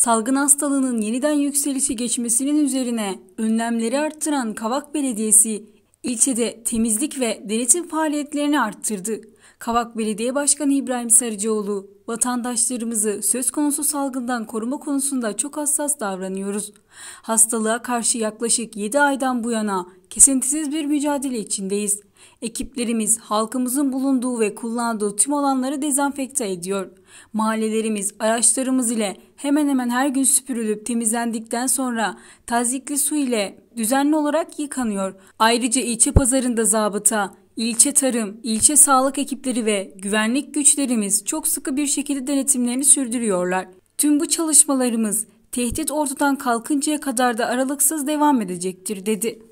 salgın hastalığının yeniden yükselişi geçmesinin üzerine önlemleri arttıran Kavak Belediyesi ilçede temizlik ve denetim faaliyetlerini arttırdı. Kavak Belediye Başkanı İbrahim Sarıcıoğlu, vatandaşlarımızı söz konusu salgından koruma konusunda çok hassas davranıyoruz. Hastalığa karşı yaklaşık 7 aydan bu yana kesintisiz bir mücadele içindeyiz. Ekiplerimiz halkımızın bulunduğu ve kullandığı tüm alanları dezenfekte ediyor. Mahallelerimiz araçlarımız ile hemen hemen her gün süpürülüp temizlendikten sonra tazikli su ile düzenli olarak yıkanıyor. Ayrıca ilçe pazarında zabıta, ilçe tarım, ilçe sağlık ekipleri ve güvenlik güçlerimiz çok sıkı bir şekilde denetimlerini sürdürüyorlar. Tüm bu çalışmalarımız tehdit ortadan kalkıncaya kadar da aralıksız devam edecektir dedi.